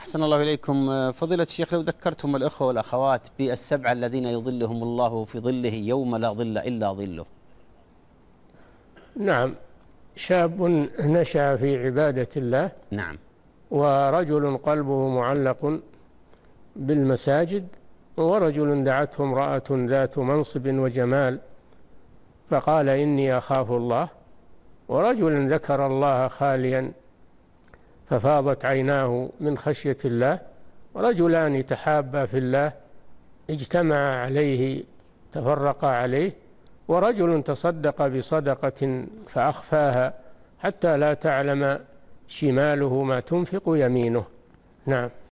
أحسن الله إليكم آه، فضيلة الشيخ لو ذكرتم الأخوة والأخوات بالسبعة الذين يظلهم الله في ظله يوم لا ظل إلا ظله نعم شاب نشأ في عبادة الله نعم ورجل قلبه معلق بالمساجد ورجل دعته امرأة ذات منصب وجمال فقال إني أخاف الله ورجل ذكر الله خاليا ففاضت عيناه من خشية الله رجلان تحابا في الله اجتمعا عليه تفرقا عليه ورجل تصدق بصدقة فأخفاها حتى لا تعلم شماله ما تنفق يمينه نعم